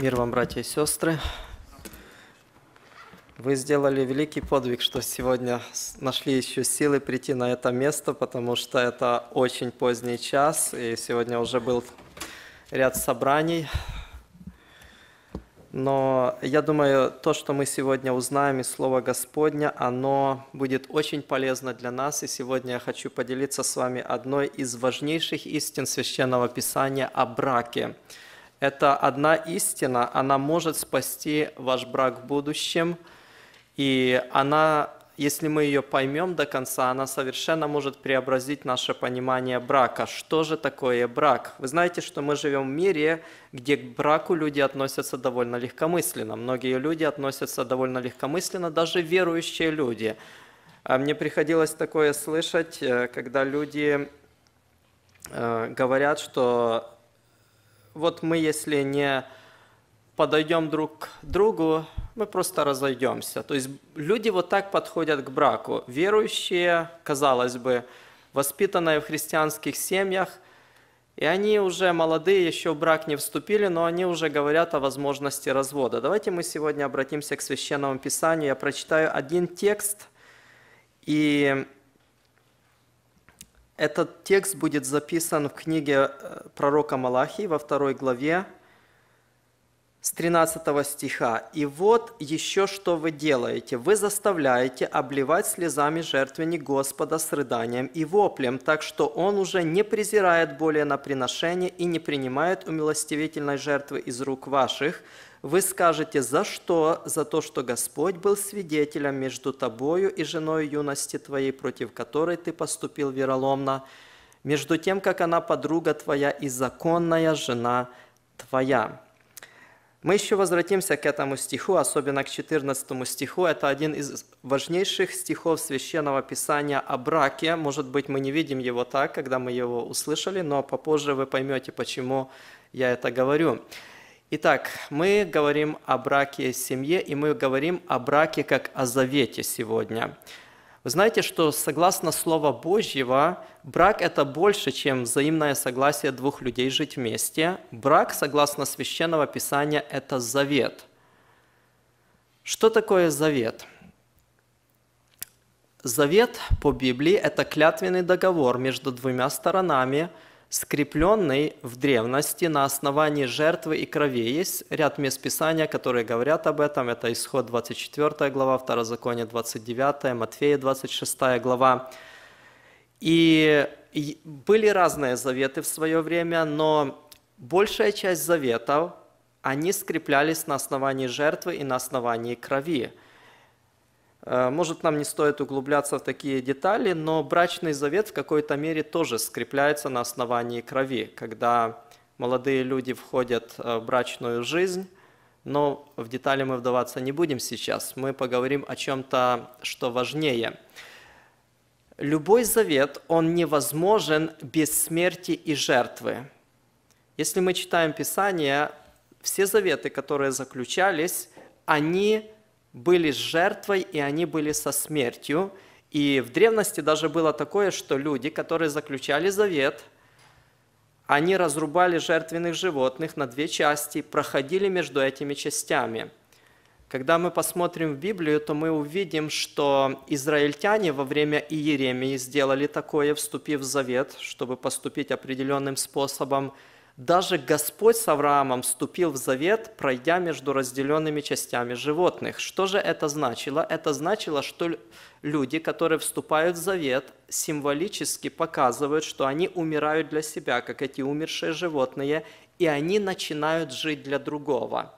Мир вам, братья и сестры. Вы сделали великий подвиг, что сегодня нашли еще силы прийти на это место, потому что это очень поздний час, и сегодня уже был ряд собраний. Но я думаю, то, что мы сегодня узнаем из Слова Господня, оно будет очень полезно для нас. И сегодня я хочу поделиться с вами одной из важнейших истин Священного Писания о браке – это одна истина, она может спасти ваш брак в будущем, и она, если мы ее поймем до конца, она совершенно может преобразить наше понимание брака. Что же такое брак? Вы знаете, что мы живем в мире, где к браку люди относятся довольно легкомысленно. Многие люди относятся довольно легкомысленно, даже верующие люди. А мне приходилось такое слышать, э, когда люди э, говорят, что вот мы, если не подойдем друг к другу, мы просто разойдемся. То есть люди вот так подходят к браку. Верующие, казалось бы, воспитанные в христианских семьях, и они уже молодые, еще в брак не вступили, но они уже говорят о возможности развода. Давайте мы сегодня обратимся к Священному Писанию. Я прочитаю один текст, и этот текст будет записан в книге э, пророка Малахии во второй главе с 13 стиха. «И вот еще что вы делаете. Вы заставляете обливать слезами жертвенник Господа с рыданием и воплем, так что он уже не презирает более на приношение и не принимает умилостивительной жертвы из рук ваших, вы скажете, за что? За то, что Господь был свидетелем между тобою и женой юности твоей, против которой ты поступил вероломно, между тем, как она подруга твоя и законная жена твоя». Мы еще возвратимся к этому стиху, особенно к 14 стиху. Это один из важнейших стихов Священного Писания о браке. Может быть, мы не видим его так, когда мы его услышали, но попозже вы поймете, почему я это говорю. Итак, мы говорим о браке и семье, и мы говорим о браке как о завете сегодня. Вы знаете, что согласно Слова Божьего, брак – это больше, чем взаимное согласие двух людей жить вместе. Брак, согласно Священного Писания, – это завет. Что такое завет? Завет по Библии – это клятвенный договор между двумя сторонами – скрепленный в древности на основании жертвы и крови. Есть ряд мест Писания, которые говорят об этом. Это Исход 24 глава, Второзаконие 29, Матфея 26 глава. И были разные заветы в свое время, но большая часть заветов, они скреплялись на основании жертвы и на основании крови. Э, может, нам не стоит углубляться в такие детали, но брачный завет в какой-то мере тоже скрепляется на основании крови, когда молодые люди входят э, в брачную жизнь, но в детали мы вдаваться не будем сейчас, мы поговорим о чем-то, что важнее. Любой завет, он невозможен без смерти и жертвы. Если мы читаем Писание, все заветы, которые заключались, они были с жертвой, и они были со смертью. И в древности даже было такое, что люди, которые заключали завет, они разрубали жертвенных животных на две части, проходили между этими частями. Когда мы посмотрим в Библию, то мы увидим, что израильтяне во время Иеремии сделали такое, вступив в завет, чтобы поступить определенным способом – даже Господь с Авраамом вступил в завет, пройдя между разделенными частями животных. Что же это значило? Это значило, что люди, которые вступают в завет, символически показывают, что они умирают для себя, как эти умершие животные, и они начинают жить для другого.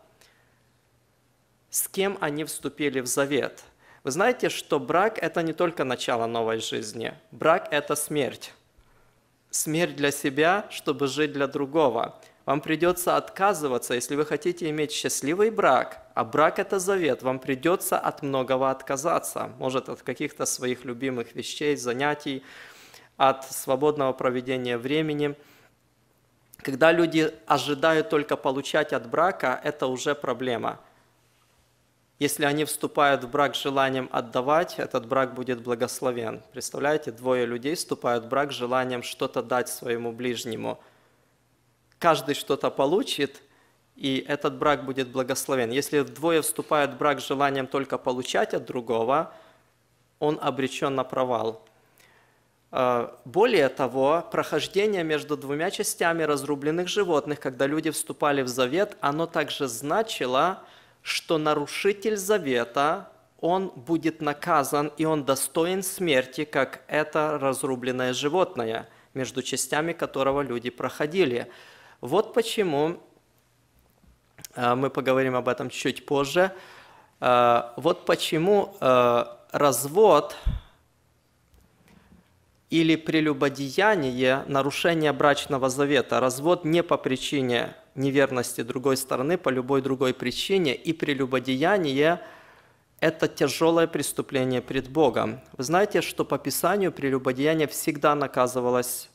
С кем они вступили в завет? Вы знаете, что брак – это не только начало новой жизни. Брак – это смерть смерть для себя, чтобы жить для другого. Вам придется отказываться, если вы хотите иметь счастливый брак, а брак – это завет, вам придется от многого отказаться, может, от каких-то своих любимых вещей, занятий, от свободного проведения времени. Когда люди ожидают только получать от брака, это уже проблема – если они вступают в брак с желанием отдавать, этот брак будет благословен. Представляете, двое людей вступают в брак с желанием что-то дать своему ближнему. Каждый что-то получит, и этот брак будет благословен. Если двое вступают в брак с желанием только получать от другого, он обречен на провал. А, более того, прохождение между двумя частями разрубленных животных, когда люди вступали в завет, оно также значило, что нарушитель завета, он будет наказан, и он достоин смерти, как это разрубленное животное, между частями которого люди проходили. Вот почему, э, мы поговорим об этом чуть позже, э, вот почему э, развод или прелюбодеяние, нарушение брачного завета, развод не по причине неверности другой стороны по любой другой причине, и прелюбодеяние – это тяжелое преступление пред Богом. Вы знаете, что по Писанию прелюбодеяние всегда наказывалось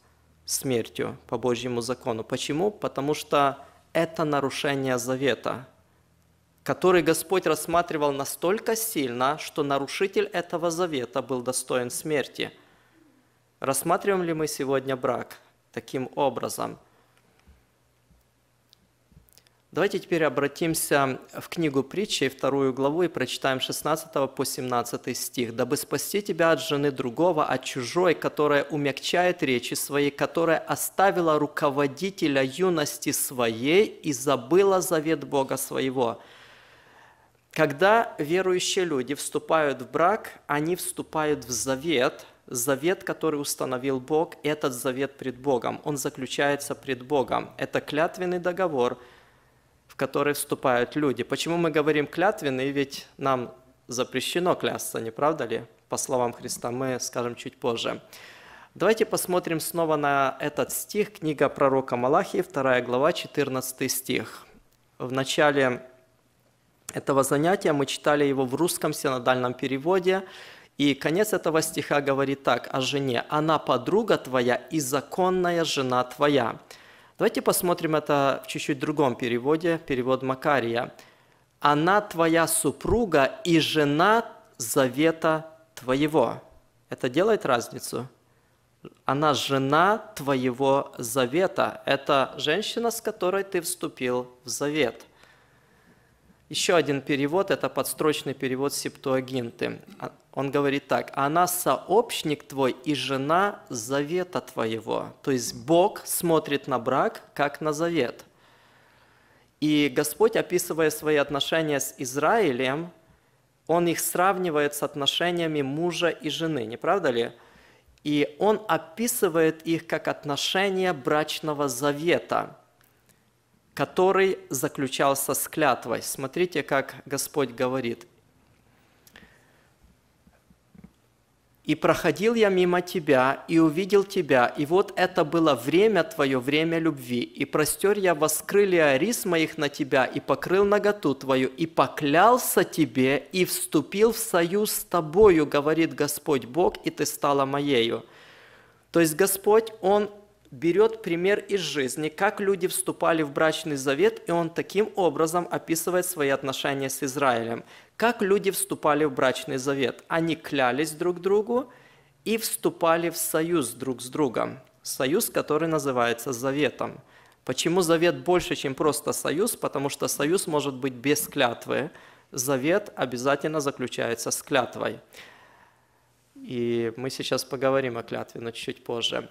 смертью по Божьему закону. Почему? Потому что это нарушение завета, который Господь рассматривал настолько сильно, что нарушитель этого завета был достоин смерти. Рассматриваем ли мы сегодня брак таким образом – Давайте теперь обратимся в книгу притчей, вторую главу, и прочитаем 16 по 17 стих. «Дабы спасти тебя от жены другого, от чужой, которая умягчает речи свои, которая оставила руководителя юности своей и забыла завет Бога своего». Когда верующие люди вступают в брак, они вступают в завет, завет, который установил Бог, этот завет пред Богом, он заключается пред Богом. Это клятвенный договор – в которые вступают люди. Почему мы говорим клятвенный, ведь нам запрещено клясться, не правда ли? По словам Христа, мы скажем чуть позже. Давайте посмотрим снова на этот стих, книга пророка Малахии, 2 глава, 14 стих. В начале этого занятия мы читали его в русском синодальном переводе, и конец этого стиха говорит так о жене. «Она подруга твоя и законная жена твоя». Давайте посмотрим это в чуть-чуть другом переводе, перевод Макария. «Она твоя супруга и жена завета твоего». Это делает разницу? Она жена твоего завета. Это женщина, с которой ты вступил в завет – еще один перевод – это подстрочный перевод Септуагинты. А, он говорит так, «Она сообщник твой и жена завета твоего». То есть Бог смотрит на брак, как на завет. И Господь, описывая свои отношения с Израилем, Он их сравнивает с отношениями мужа и жены, не правда ли? И Он описывает их как отношения брачного завета – который заключался с клятвой. Смотрите, как Господь говорит. «И проходил я мимо тебя, и увидел тебя, и вот это было время твое, время любви, и простер я воскрылия рис моих на тебя, и покрыл наготу твою, и поклялся тебе, и вступил в союз с тобою, говорит Господь Бог, и ты стала моею». То есть Господь, Он берет пример из жизни, как люди вступали в брачный завет, и он таким образом описывает свои отношения с Израилем. Как люди вступали в брачный завет? Они клялись друг другу и вступали в союз друг с другом. Союз, который называется заветом. Почему завет больше, чем просто союз? Потому что союз может быть без клятвы. Завет обязательно заключается с клятвой. И мы сейчас поговорим о клятве, но чуть чуть позже.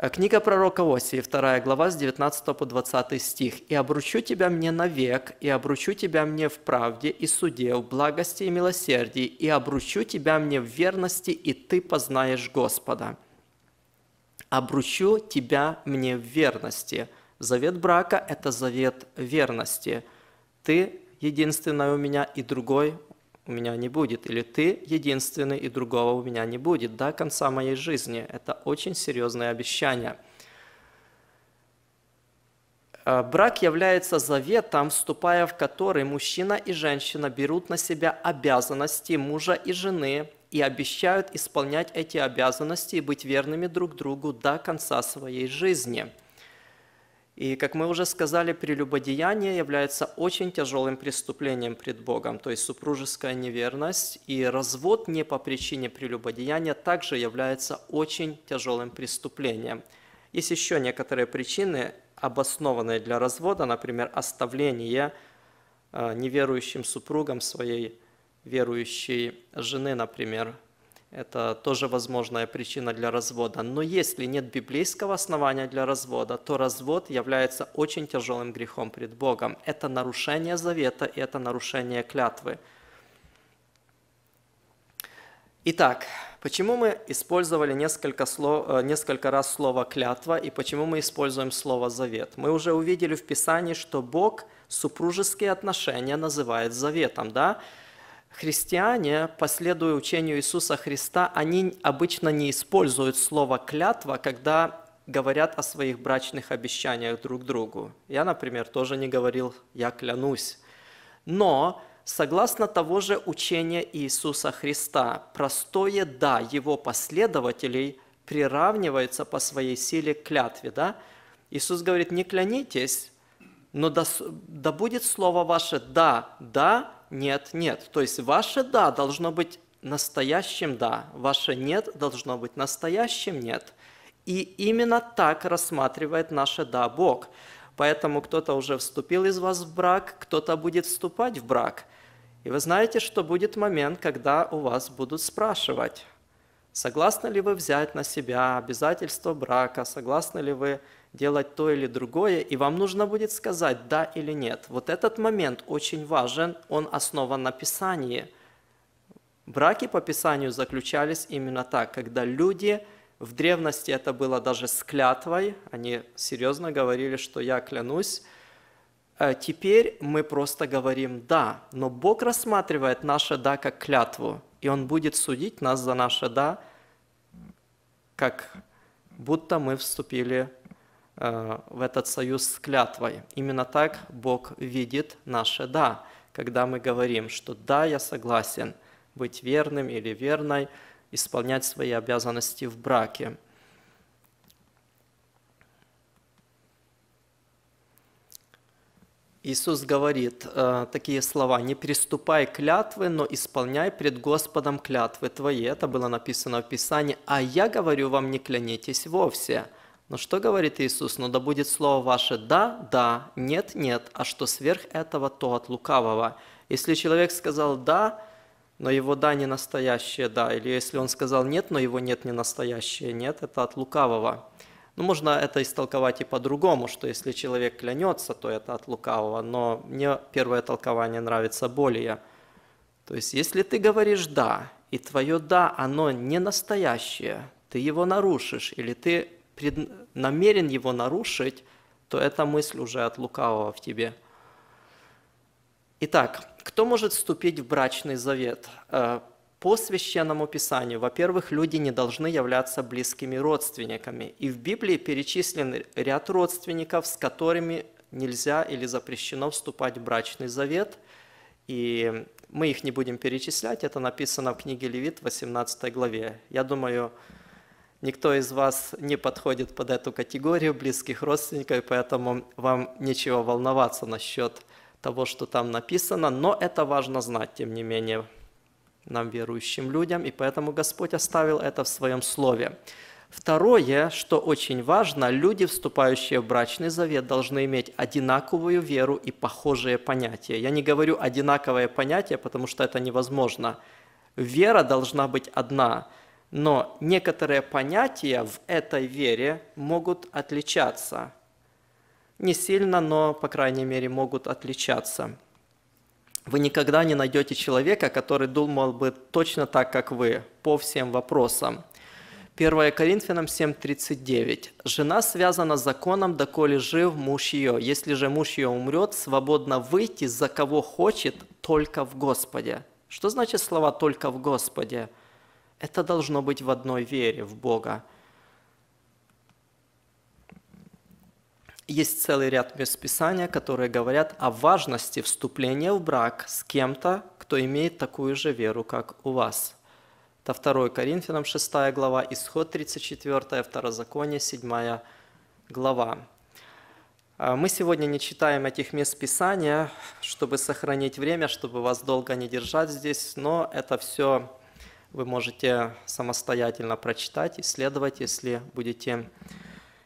Э, книга пророка Осии, 2 глава, с 19 по 20 стих. «И обручу тебя мне навек, и обручу тебя мне в правде и суде, в благости и милосердии, и обручу тебя мне в верности, и ты познаешь Господа. Обручу тебя мне в верности». Завет брака – это завет верности. Ты единственная у меня, и другой у меня не будет, или ты единственный, и другого у меня не будет до конца моей жизни. Это очень серьезное обещание. А, брак является заветом, вступая в который мужчина и женщина берут на себя обязанности мужа и жены и обещают исполнять эти обязанности и быть верными друг другу до конца своей жизни – и, как мы уже сказали, прелюбодеяние является очень тяжелым преступлением пред Богом, то есть супружеская неверность, и развод не по причине прелюбодеяния также является очень тяжелым преступлением. Есть еще некоторые причины, обоснованные для развода, например, оставление э, неверующим супругом своей верующей жены, например, это тоже возможная причина для развода. Но если нет библейского основания для развода, то развод является очень тяжелым грехом пред Богом. Это нарушение завета и это нарушение клятвы. Итак, почему мы использовали несколько, слов, э, несколько раз слово «клятва» и почему мы используем слово «завет»? Мы уже увидели в Писании, что Бог супружеские отношения называет заветом, да? христиане, последуя учению Иисуса Христа, они обычно не используют слово «клятва», когда говорят о своих брачных обещаниях друг другу. Я, например, тоже не говорил «я клянусь». Но согласно того же учения Иисуса Христа, простое «да» его последователей приравнивается по своей силе к клятве. Да? Иисус говорит, не клянитесь, но да, да будет слово ваше «да», «да», нет, нет. То есть ваше «да» должно быть настоящим «да», ваше «нет» должно быть настоящим «нет». И именно так рассматривает наше «да» Бог. Поэтому кто-то уже вступил из вас в брак, кто-то будет вступать в брак. И вы знаете, что будет момент, когда у вас будут спрашивать, согласны ли вы взять на себя обязательство брака, согласны ли вы делать то или другое, и вам нужно будет сказать да или нет. Вот этот момент очень важен, он основан на Писании. Браки по Писанию заключались именно так, когда люди, в древности это было даже с клятвой, они серьезно говорили, что я клянусь, э, Теперь мы просто говорим «да», но Бог рассматривает наше «да» как клятву, и Он будет судить нас за наше «да», как будто мы вступили Э, в этот союз с клятвой. Именно так Бог видит наше «да», когда мы говорим, что «да, я согласен быть верным или верной, исполнять свои обязанности в браке». Иисус говорит э, такие слова, «Не переступай клятвы, но исполняй пред Господом клятвы твои». Это было написано в Писании. «А я говорю вам, не клянитесь вовсе, но что говорит Иисус? «Но да будет слово ваше «да», «да», «нет», «нет», а что сверх этого, то от лукавого». Если человек сказал «да», но его «да» не настоящее «да», или если он сказал «нет», но его «нет» не настоящее «нет», это от лукавого. Ну, можно это истолковать и по-другому, что если человек клянется, то это от лукавого, но мне первое толкование нравится более. То есть, если ты говоришь «да», и твое «да», оно не настоящее, ты его нарушишь, или ты намерен его нарушить, то эта мысль уже от лукавого в тебе. Итак, кто может вступить в брачный завет? Э, по священному писанию, во-первых, люди не должны являться близкими родственниками. И в Библии перечислен ряд родственников, с которыми нельзя или запрещено вступать в брачный завет. И мы их не будем перечислять, это написано в книге Левит, 18 главе. Я думаю, Никто из вас не подходит под эту категорию близких родственников, поэтому вам нечего волноваться насчет того, что там написано, но это важно знать, тем не менее, нам, верующим людям, и поэтому Господь оставил это в Своем Слове. Второе, что очень важно, люди, вступающие в брачный завет, должны иметь одинаковую веру и похожие понятия. Я не говорю одинаковое понятие, потому что это невозможно. Вера должна быть одна – но некоторые понятия в этой вере могут отличаться. Не сильно, но, по крайней мере, могут отличаться. Вы никогда не найдете человека, который думал бы точно так, как вы, по всем вопросам. 1 Коринфянам 7.39. «Жена связана законом, доколе жив муж ее. Если же муж ее умрет, свободно выйти за кого хочет, только в Господе». Что значит слова «только в Господе»? Это должно быть в одной вере в Бога. Есть целый ряд мест Писания, которые говорят о важности вступления в брак с кем-то, кто имеет такую же веру, как у вас. Это 2 Коринфянам 6 глава, Исход 34, Второзаконие 7 глава. А, мы сегодня не читаем этих мест Писания, чтобы сохранить время, чтобы вас долго не держать здесь, но это все вы можете самостоятельно прочитать, исследовать, если будете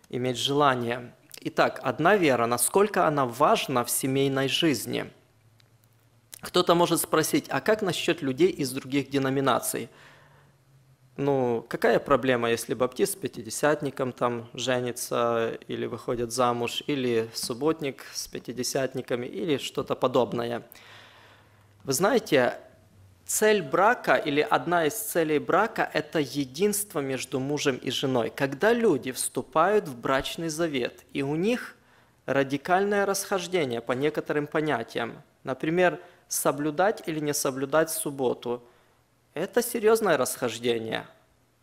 иметь желание. Итак, одна вера, насколько она важна в семейной жизни? Кто-то может спросить, а как насчет людей из других деноминаций? Ну, какая проблема, если баптист с пятидесятником там женится или выходит замуж, или субботник с пятидесятниками, или что-то подобное? Вы знаете, Цель брака или одна из целей брака – это единство между мужем и женой. Когда люди вступают в брачный завет, и у них радикальное расхождение по некоторым понятиям, например, соблюдать или не соблюдать субботу, это серьезное расхождение,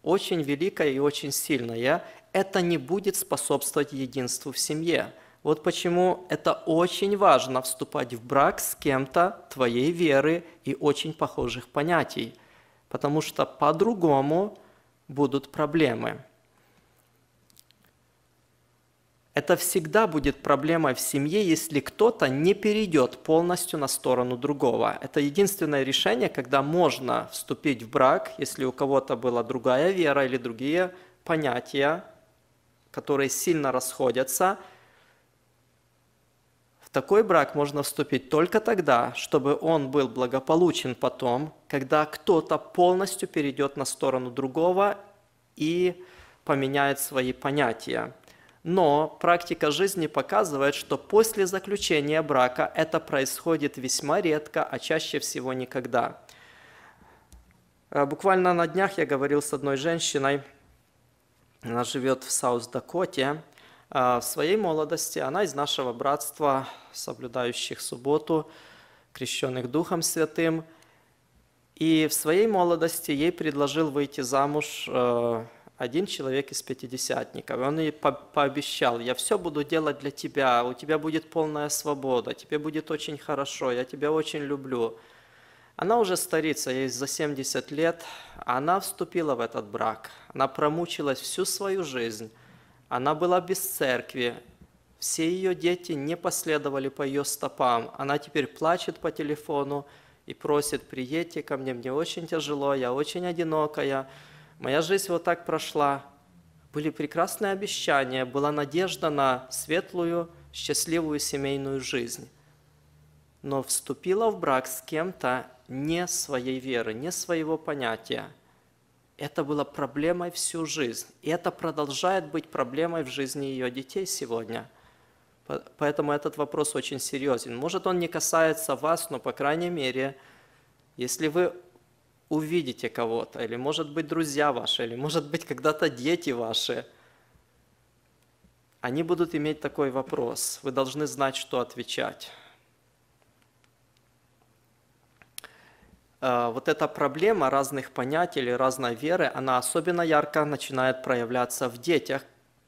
очень великое и очень сильное. Это не будет способствовать единству в семье – вот почему это очень важно вступать в брак с кем-то твоей веры и очень похожих понятий, потому что по-другому будут проблемы. Это всегда будет проблемой в семье, если кто-то не перейдет полностью на сторону другого. Это единственное решение, когда можно вступить в брак, если у кого-то была другая вера или другие понятия, которые сильно расходятся – такой брак можно вступить только тогда, чтобы он был благополучен потом, когда кто-то полностью перейдет на сторону другого и поменяет свои понятия. Но практика жизни показывает, что после заключения брака это происходит весьма редко, а чаще всего никогда. Э, буквально на днях я говорил с одной женщиной, она живет в Саус-Дакоте, а, в своей молодости. Она из нашего братства, соблюдающих субботу, крещенных Духом Святым. И в своей молодости ей предложил выйти замуж э, один человек из пятидесятников. Он ей по пообещал, я все буду делать для тебя, у тебя будет полная свобода, тебе будет очень хорошо, я тебя очень люблю. Она уже старится, ей за 70 лет, она вступила в этот брак, она промучилась всю свою жизнь, она была без церкви, все ее дети не последовали по ее стопам. Она теперь плачет по телефону и просит, приедьте ко мне, мне очень тяжело, я очень одинокая. Моя жизнь вот так прошла. Были прекрасные обещания, была надежда на светлую, счастливую семейную жизнь. Но вступила в брак с кем-то не своей веры, не своего понятия – это было проблемой всю жизнь. И это продолжает быть проблемой в жизни ее детей сегодня. Поэтому этот вопрос очень серьезен. Может, он не касается вас, но, по крайней мере, если вы увидите кого-то, или, может быть, друзья ваши, или, может быть, когда-то дети ваши, они будут иметь такой вопрос. Вы должны знать, что отвечать. Э, вот эта проблема разных понятий или разной веры, она особенно ярко начинает проявляться в детях,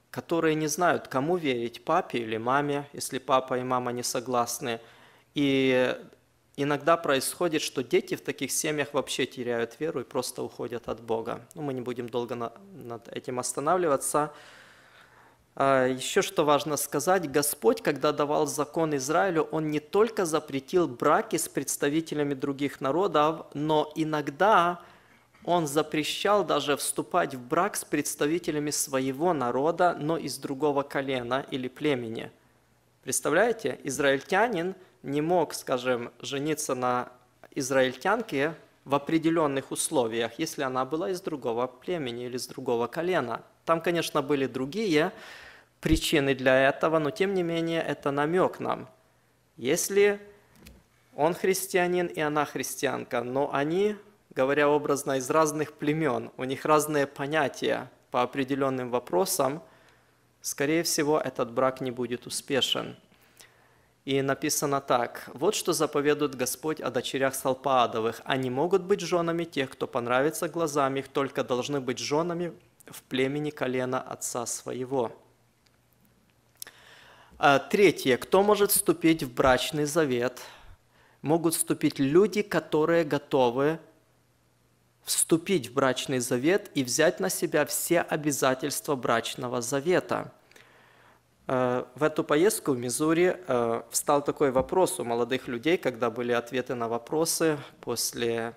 которые не знают, кому верить, папе или маме, если папа и мама не согласны. И иногда происходит, что дети в таких семьях вообще теряют веру и просто уходят от Бога. Но ну, мы не будем долго над этим останавливаться. А, Еще что важно сказать, Господь, когда давал закон Израилю, Он не только запретил браки с представителями других народов, но иногда Он запрещал даже вступать в брак с представителями своего народа, но из другого колена или племени. Представляете, израильтянин не мог, скажем, жениться на израильтянке в определенных условиях, если она была из другого племени или из другого колена – там, конечно, были другие причины для этого, но тем не менее это намек нам. Если он христианин и она христианка, но они, говоря образно, из разных племен, у них разные понятия по определенным вопросам, скорее всего, этот брак не будет успешен. И написано так. «Вот что заповедует Господь о дочерях Салпаадовых. Они могут быть женами тех, кто понравится глазам их, только должны быть женами в племени колена отца своего. А, третье. Кто может вступить в брачный завет? Могут вступить люди, которые готовы вступить в брачный завет и взять на себя все обязательства брачного завета. А, в эту поездку в Мизури а, встал такой вопрос у молодых людей, когда были ответы на вопросы после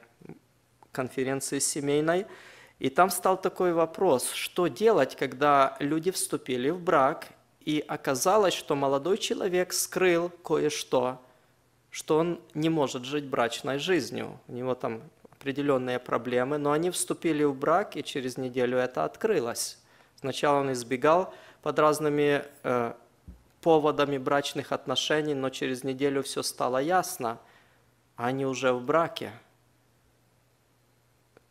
конференции семейной – и там стал такой вопрос, что делать, когда люди вступили в брак, и оказалось, что молодой человек скрыл кое-что, что он не может жить брачной жизнью. У него там определенные проблемы, но они вступили в брак, и через неделю это открылось. Сначала он избегал под разными э, поводами брачных отношений, но через неделю все стало ясно. Они уже в браке –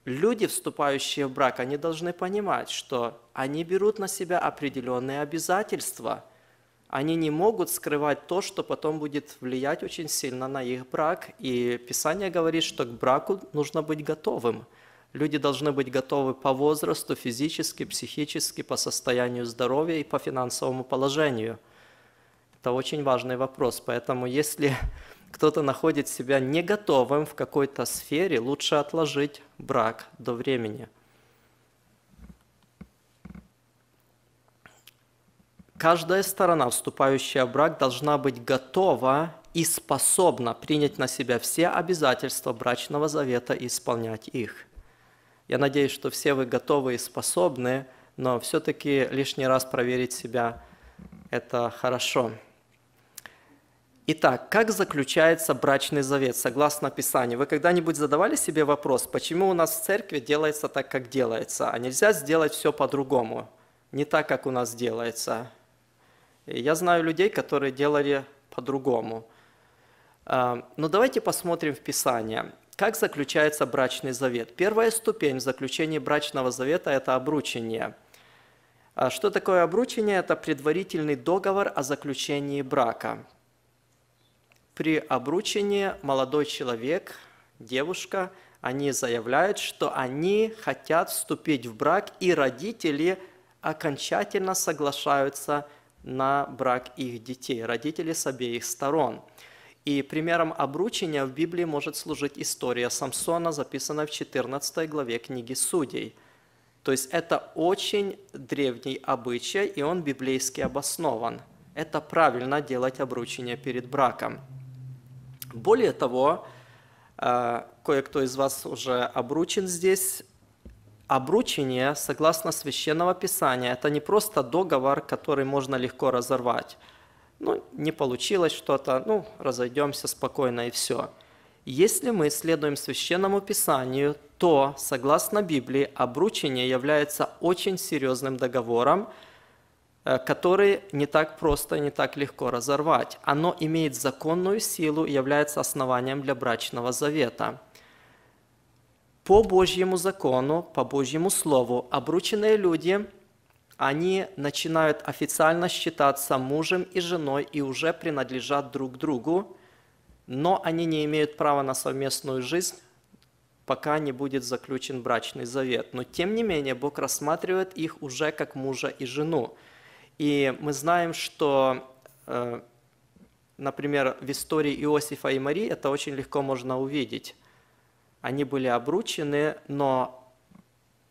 люди, вступающие в брак, они должны понимать, что они берут на себя определенные обязательства. Они не могут скрывать то, что потом будет влиять очень сильно на их брак. И Писание говорит, что к браку нужно быть готовым. Люди должны быть готовы по возрасту, физически, психически, по состоянию здоровья и по финансовому положению. Это очень важный вопрос. Поэтому если кто-то находит себя не готовым в какой-то сфере, лучше отложить брак до времени. Каждая сторона, вступающая в брак, должна быть готова и способна принять на себя все обязательства брачного завета и исполнять их. Я надеюсь, что все вы готовы и способны, но все-таки лишний раз проверить себя – это хорошо. Итак, как заключается брачный завет, согласно Писанию? Вы когда-нибудь задавали себе вопрос, почему у нас в церкви делается так, как делается, а нельзя сделать все по-другому, не так, как у нас делается? Я знаю людей, которые делали по-другому. А, Но ну, давайте посмотрим в Писание. Как заключается брачный завет? Первая ступень в заключении брачного завета – это обручение. А что такое обручение? Это предварительный договор о заключении брака – при обручении молодой человек, девушка, они заявляют, что они хотят вступить в брак, и родители окончательно соглашаются на брак их детей, родители с обеих сторон. И примером обручения в Библии может служить история Самсона, записанная в 14 главе книги Судей. То есть это очень древний обычай, и он библейски обоснован. Это правильно делать обручение перед браком. Более того, э, кое-кто из вас уже обручен здесь. Обручение, согласно Священного Писания, это не просто договор, который можно легко разорвать. Ну, не получилось что-то, ну, разойдемся спокойно и все. Если мы следуем Священному Писанию, то, согласно Библии, обручение является очень серьезным договором, Э, которые не так просто, не так легко разорвать. Оно имеет законную силу и является основанием для брачного завета. По Божьему закону, по Божьему слову, обрученные люди, они начинают официально считаться мужем и женой и уже принадлежат друг другу, но они не имеют права на совместную жизнь, пока не будет заключен брачный завет. Но тем не менее Бог рассматривает их уже как мужа и жену. И мы знаем, что, э, например, в истории Иосифа и Марии это очень легко можно увидеть. Они были обручены, но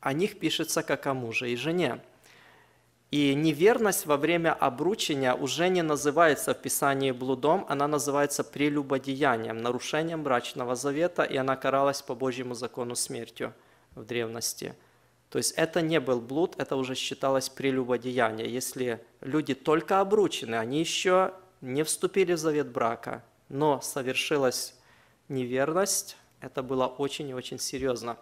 о них пишется как о муже и жене. И неверность во время обручения уже не называется в Писании блудом, она называется прелюбодеянием, нарушением брачного завета, и она каралась по Божьему закону смертью в древности – то есть это не был блуд, это уже считалось прелюбодеяние. Если люди только обручены, они еще не вступили в завет брака, но совершилась неверность, это было очень и очень серьезно.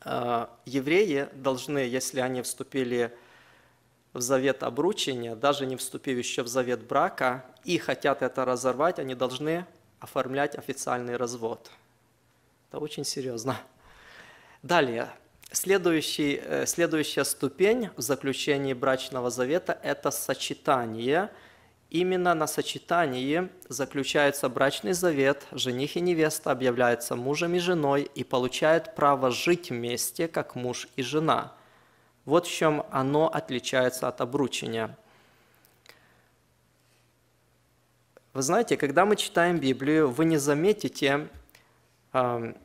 А, евреи должны, если они вступили в завет обручения, даже не вступив еще в завет брака, и хотят это разорвать, они должны оформлять официальный развод. Это очень серьезно. Далее, следующий, э, следующая ступень в заключении брачного завета – это сочетание. Именно на сочетании заключается брачный завет, жених и невеста объявляются мужем и женой и получают право жить вместе, как муж и жена. Вот в чем оно отличается от обручения. Вы знаете, когда мы читаем Библию, вы не заметите эм,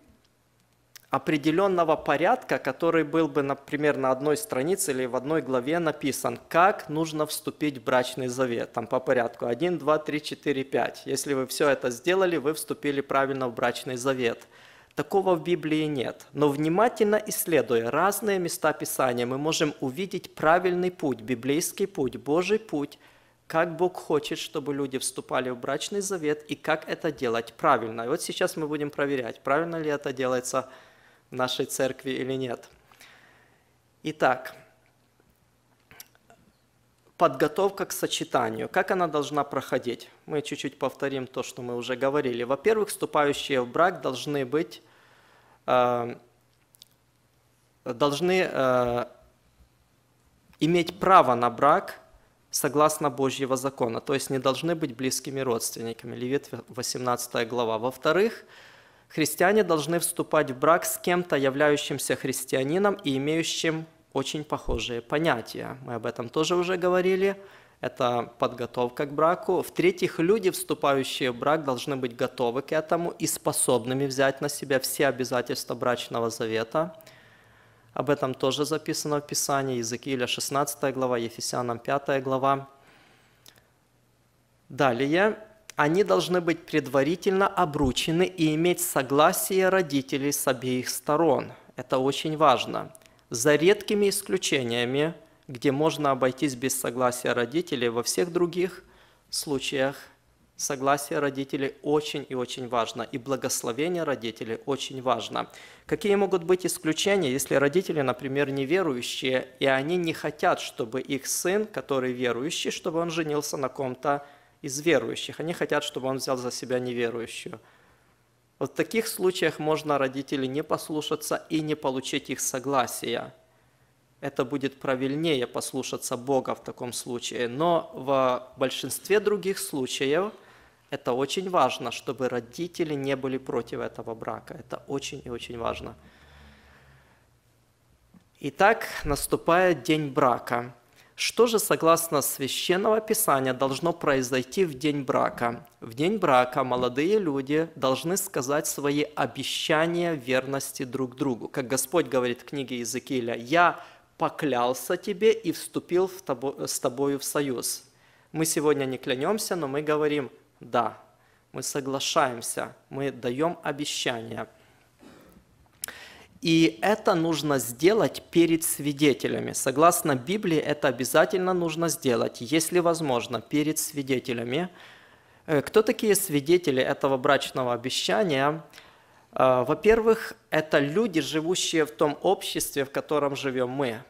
определенного порядка, который был бы, например, на одной странице или в одной главе написан, как нужно вступить в брачный завет, там по порядку 1, 2, 3, 4, 5. Если вы все это сделали, вы вступили правильно в брачный завет. Такого в Библии нет. Но внимательно исследуя разные места Писания, мы можем увидеть правильный путь, библейский путь, Божий путь, как Бог хочет, чтобы люди вступали в брачный завет и как это делать правильно. И вот сейчас мы будем проверять, правильно ли это делается нашей церкви или нет. Итак, подготовка к сочетанию. Как она должна проходить? Мы чуть-чуть повторим то, что мы уже говорили. Во-первых, вступающие в брак должны быть, э, должны э, иметь право на брак согласно Божьего закона, то есть не должны быть близкими родственниками. Левит 18 глава. Во-вторых, Христиане должны вступать в брак с кем-то, являющимся христианином и имеющим очень похожие понятия. Мы об этом тоже уже говорили. Это подготовка к браку. В-третьих, люди, вступающие в брак, должны быть готовы к этому и способными взять на себя все обязательства брачного завета. Об этом тоже записано в Писании, Иезекииля 16 глава, Ефесянам 5 глава. Далее, они должны быть предварительно обручены и иметь согласие родителей с обеих сторон. Это очень важно. За редкими исключениями, где можно обойтись без согласия родителей, во всех других случаях согласие родителей очень и очень важно, и благословение родителей очень важно. Какие могут быть исключения, если родители, например, неверующие, и они не хотят, чтобы их сын, который верующий, чтобы он женился на ком-то из верующих. Они хотят, чтобы он взял за себя неверующую. Вот в таких случаях можно родителей не послушаться и не получить их согласия. Это будет правильнее послушаться Бога в таком случае. Но в большинстве других случаев это очень важно, чтобы родители не были против этого брака. Это очень и очень важно. Итак, наступает день брака. Что же, согласно Священного Писания, должно произойти в день брака? В день брака молодые люди должны сказать свои обещания верности друг другу. Как Господь говорит в книге Иезекииля, «Я поклялся тебе и вступил в тобо, с тобою в союз». Мы сегодня не клянемся, но мы говорим «да», мы соглашаемся, мы даем обещания. И это нужно сделать перед свидетелями. Согласно Библии, это обязательно нужно сделать, если возможно, перед свидетелями. Э, кто такие свидетели этого брачного обещания? Э, во-первых, это люди, живущие в том обществе, в котором живем мы.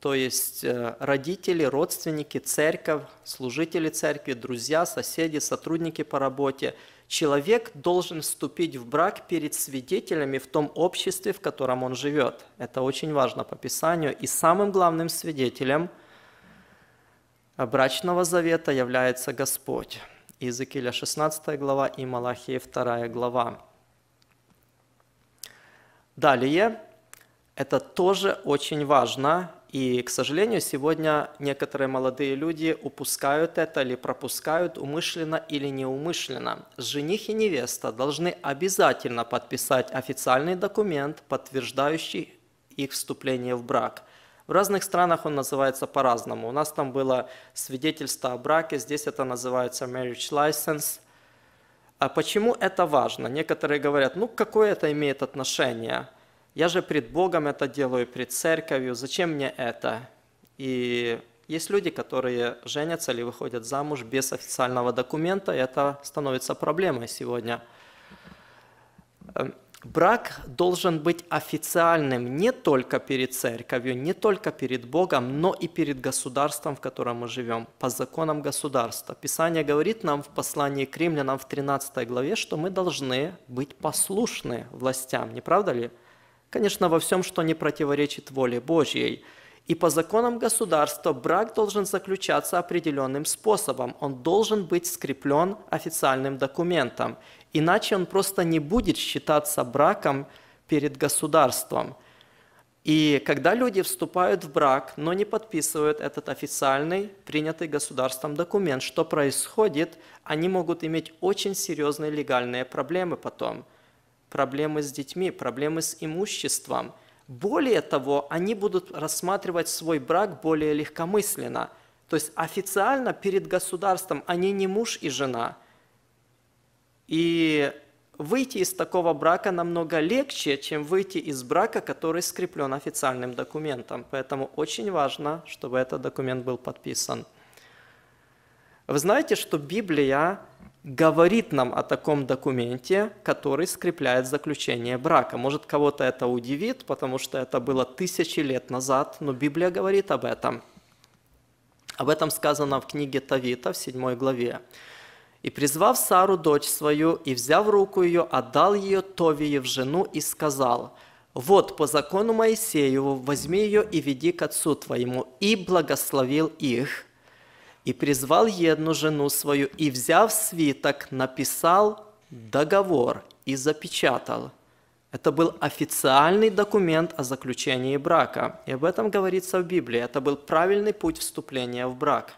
То есть э, родители, родственники, церковь, служители церкви, друзья, соседи, сотрудники по работе – Человек должен вступить в брак перед свидетелями в том обществе, в котором он живет. Это очень важно по Писанию. И самым главным свидетелем брачного завета является Господь. Иезекииля 16 глава и Малахия 2 глава. Далее, это тоже очень важно, и, к сожалению, сегодня некоторые молодые люди упускают это или пропускают умышленно или неумышленно. Жених и невеста должны обязательно подписать официальный документ, подтверждающий их вступление в брак. В разных странах он называется по-разному. У нас там было свидетельство о браке, здесь это называется marriage license. А почему это важно? Некоторые говорят, ну какое это имеет отношение? Я же пред Богом это делаю, пред церковью, зачем мне это? И есть люди, которые женятся или выходят замуж без официального документа, и это становится проблемой сегодня. Эм, брак должен быть официальным не только перед церковью, не только перед Богом, но и перед государством, в котором мы живем, по законам государства. Писание говорит нам в послании к римлянам в 13 главе, что мы должны быть послушны властям, не правда ли? Конечно, во всем, что не противоречит воле Божьей. И по законам государства брак должен заключаться определенным способом. Он должен быть скреплен официальным документом. Иначе он просто не будет считаться браком перед государством. И когда люди вступают в брак, но не подписывают этот официальный, принятый государством документ, что происходит, они могут иметь очень серьезные легальные проблемы потом – проблемы с детьми, проблемы с имуществом. Более того, они будут рассматривать свой брак более легкомысленно. То есть официально перед государством они не муж и жена. И выйти из такого брака намного легче, чем выйти из брака, который скреплен официальным документом. Поэтому очень важно, чтобы этот документ был подписан. Вы знаете, что Библия говорит нам о таком документе, который скрепляет заключение брака. Может, кого-то это удивит, потому что это было тысячи лет назад, но Библия говорит об этом. Об этом сказано в книге Тавита в 7 главе. «И призвав Сару, дочь свою, и взяв руку ее, отдал ее Товии в жену и сказал, «Вот, по закону Моисееву, возьми ее и веди к отцу твоему». И благословил их – и призвал едну жену свою, и, взяв свиток, написал договор и запечатал. Это был официальный документ о заключении брака. И об этом говорится в Библии. Это был правильный путь вступления в брак.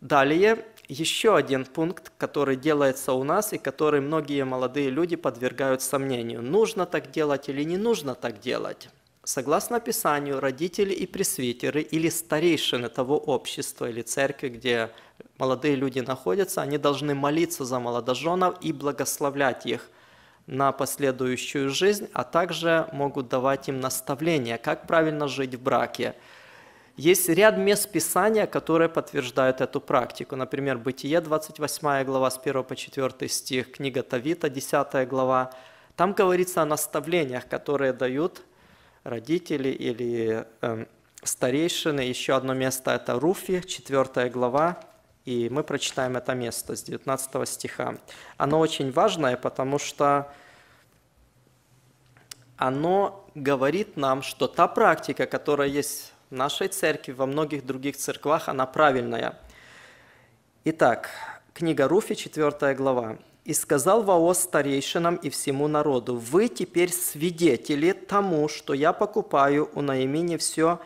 Далее еще один пункт, который делается у нас и который многие молодые люди подвергают сомнению. Нужно так делать или не нужно так делать? Согласно Писанию, родители и пресвитеры или старейшины того общества или церкви, где молодые люди находятся, они должны молиться за молодоженов и благословлять их на последующую жизнь, а также могут давать им наставления, как правильно жить в браке. Есть ряд мест Писания, которые подтверждают эту практику. Например, Бытие 28 глава с 1 по 4 стих, книга Тавита 10 глава. Там говорится о наставлениях, которые дают родители или э, старейшины. Еще одно место – это Руфи, 4 глава, и мы прочитаем это место с 19 стиха. Оно очень важное, потому что оно говорит нам, что та практика, которая есть в нашей церкви, во многих других церквах, она правильная. Итак, книга Руфи, 4 глава. «И сказал Воос старейшинам и всему народу, «Вы теперь свидетели тому, что я покупаю у Наимини все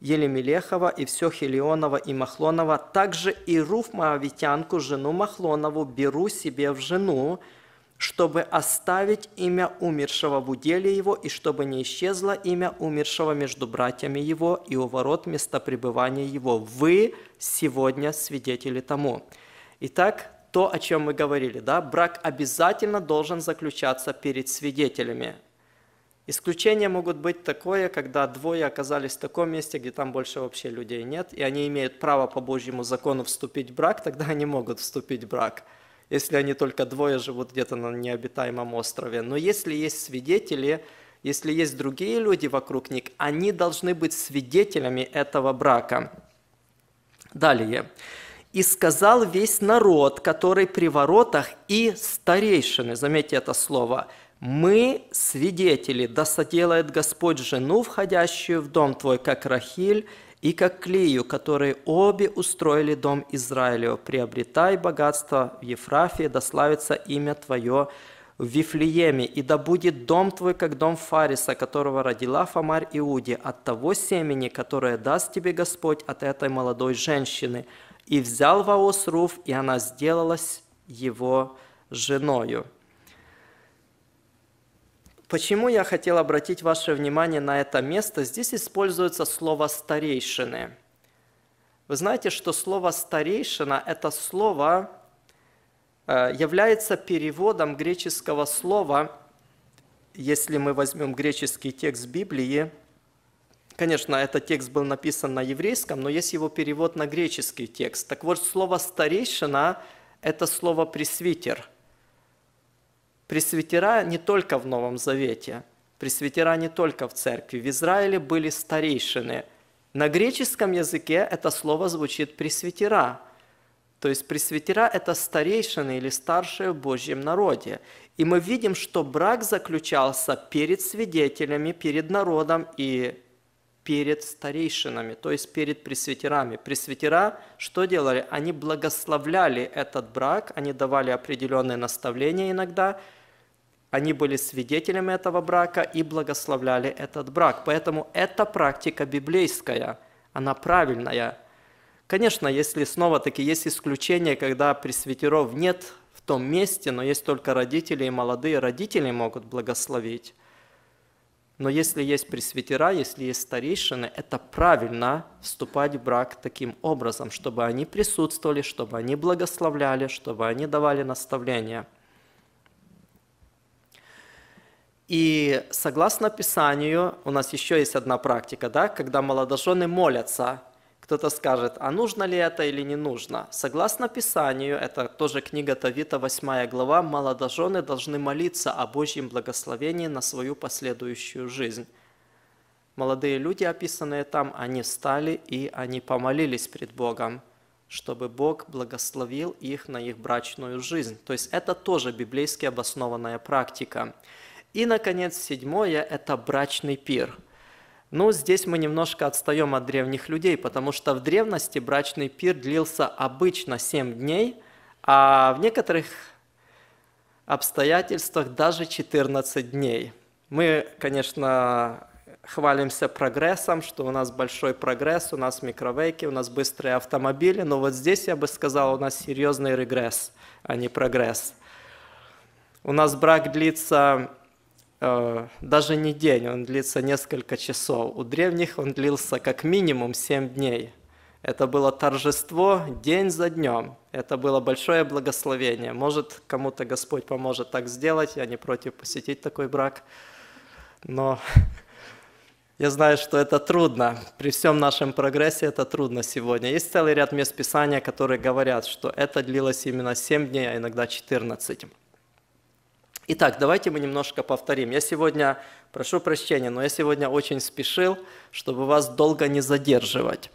Елемелехова и все Хелионова и Махлонова, также и Руф Моавитянку, жену Махлонову, беру себе в жену, чтобы оставить имя умершего в уделе его, и чтобы не исчезло имя умершего между братьями его и у ворот места пребывания его. Вы сегодня свидетели тому». Итак, то, о чем мы говорили, да, брак обязательно должен заключаться перед свидетелями. Исключения могут быть такое, когда двое оказались в таком месте, где там больше вообще людей нет, и они имеют право по Божьему закону вступить в брак, тогда они могут вступить в брак, если они только двое живут где-то на необитаемом острове. Но если есть свидетели, если есть другие люди вокруг них, они должны быть свидетелями этого брака. Далее и сказал весь народ, который при воротах, и старейшины, заметьте это слово, мы свидетели, да соделает Господь жену, входящую в дом твой, как Рахиль, и как Клию, которые обе устроили дом Израилю. Приобретай богатство в Ефрафе, да славится имя Твое в Вифлееме, и да будет дом Твой, как дом Фариса, которого родила Фомарь Иуди, от того семени, которое даст Тебе Господь от этой молодой женщины». И взял Ваос Руф, и она сделалась его женою. Почему я хотел обратить ваше внимание на это место? Здесь используется слово «старейшины». Вы знаете, что слово «старейшина» – это слово, э, является переводом греческого слова, если мы возьмем греческий текст Библии – Конечно, этот текст был написан на еврейском, но есть его перевод на греческий текст. Так вот, слово «старейшина» – это слово «пресвитер». Пресвитера не только в Новом Завете, пресвитера не только в церкви. В Израиле были старейшины. На греческом языке это слово звучит «пресвитера», то есть пресвитера – это старейшины или старшие в Божьем народе. И мы видим, что брак заключался перед свидетелями, перед народом и перед старейшинами, то есть перед пресвитерами. Пресвитера что делали? Они благословляли этот брак, они давали определенные наставления иногда, они были свидетелями этого брака и благословляли этот брак. Поэтому эта практика библейская, она правильная. Конечно, если снова-таки есть исключение, когда пресвитеров нет в том месте, но есть только родители, и молодые родители могут благословить. Но если есть пресвитера, если есть старейшины, это правильно вступать в брак таким образом, чтобы они присутствовали, чтобы они благословляли, чтобы они давали наставления. И согласно Писанию, у нас еще есть одна практика, да, когда молодожены молятся кто-то скажет, а нужно ли это или не нужно? Согласно Писанию, это тоже книга Тавита, 8 глава, молодожены должны молиться о Божьем благословении на свою последующую жизнь. Молодые люди, описанные там, они встали и они помолились пред Богом, чтобы Бог благословил их на их брачную жизнь. То есть это тоже библейски обоснованная практика. И, наконец, седьмое – это брачный пир – ну, здесь мы немножко отстаем от древних людей, потому что в древности брачный пир длился обычно 7 дней, а в некоторых обстоятельствах даже 14 дней. Мы, конечно, хвалимся прогрессом, что у нас большой прогресс, у нас микровейки, у нас быстрые автомобили, но вот здесь, я бы сказал, у нас серьезный регресс, а не прогресс. У нас брак длится Э, даже не день, он длится несколько часов. У древних он длился как минимум 7 дней. Это было торжество день за днем. Это было большое благословение. Может, кому-то Господь поможет так сделать. Я не против посетить такой брак. Но я знаю, что это трудно. При всем нашем прогрессе это трудно сегодня. Есть целый ряд мест Писания, которые говорят, что это длилось именно 7 дней, а иногда 14. Итак, давайте мы немножко повторим. Я сегодня, прошу прощения, но я сегодня очень спешил, чтобы вас долго не задерживать.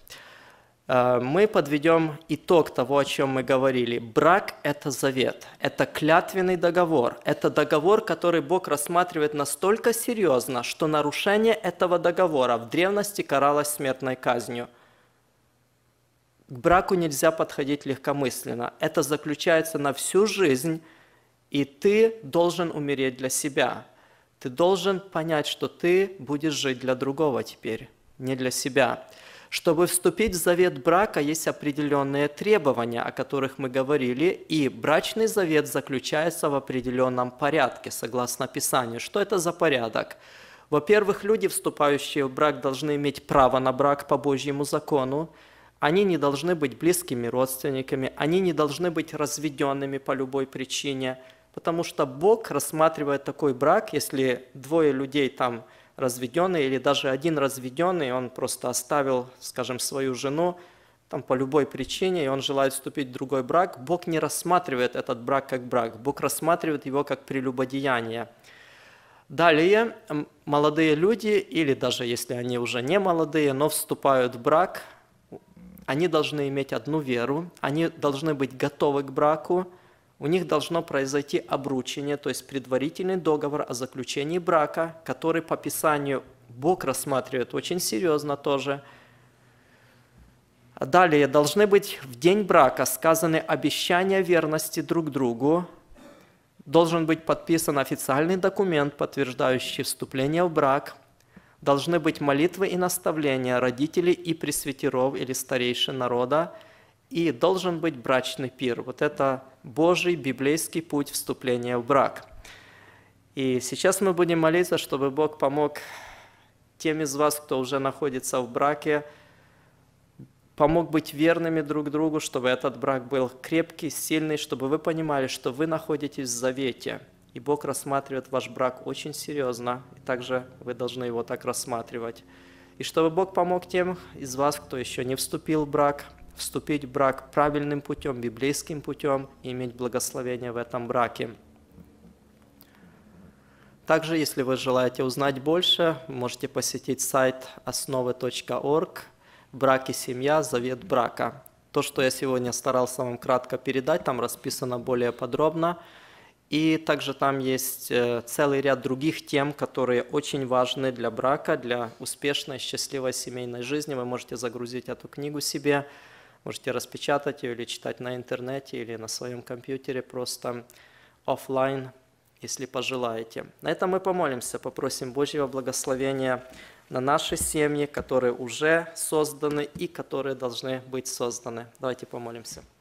Э, мы подведем итог того, о чем мы говорили. Брак – это завет, это клятвенный договор, это договор, который Бог рассматривает настолько серьезно, что нарушение этого договора в древности каралось смертной казнью – к браку нельзя подходить легкомысленно. Это заключается на всю жизнь и ты должен умереть для себя. Ты должен понять, что ты будешь жить для другого теперь, не для себя. Чтобы вступить в завет брака, есть определенные требования, о которых мы говорили, и брачный завет заключается в определенном порядке, согласно Писанию. Что это за порядок? Во-первых, люди, вступающие в брак, должны иметь право на брак по Божьему закону, они не должны быть близкими родственниками, они не должны быть разведенными по любой причине – потому что Бог рассматривает такой брак, если двое людей там разведенные или даже один разведенный, он просто оставил, скажем, свою жену там по любой причине, и он желает вступить в другой брак, Бог не рассматривает этот брак как брак, Бог рассматривает его как прелюбодеяние. Далее молодые люди, или даже если они уже не молодые, но вступают в брак, они должны иметь одну веру, они должны быть готовы к браку, у них должно произойти обручение, то есть предварительный договор о заключении брака, который по Писанию Бог рассматривает очень серьезно тоже. Далее должны быть в день брака сказаны обещания верности друг другу, должен быть подписан официальный документ, подтверждающий вступление в брак, должны быть молитвы и наставления родителей и пресвитеров или старейшин народа – и должен быть брачный пир. Вот это Божий библейский путь вступления в брак. И сейчас мы будем молиться, чтобы Бог помог тем из вас, кто уже находится в браке, помог быть верными друг другу, чтобы этот брак был крепкий, сильный, чтобы вы понимали, что вы находитесь в завете, и Бог рассматривает ваш брак очень серьезно, и также вы должны его так рассматривать. И чтобы Бог помог тем из вас, кто еще не вступил в брак – вступить в брак правильным путем, библейским путем и иметь благословение в этом браке. Также, если вы желаете узнать больше, можете посетить сайт основы.орг «Брак и семья. Завет брака». То, что я сегодня старался вам кратко передать, там расписано более подробно. И также там есть э, целый ряд других тем, которые очень важны для брака, для успешной, счастливой семейной жизни. Вы можете загрузить эту книгу себе. Можете распечатать ее или читать на интернете, или на своем компьютере просто офлайн, если пожелаете. На этом мы помолимся, попросим Божьего благословения на наши семьи, которые уже созданы и которые должны быть созданы. Давайте помолимся.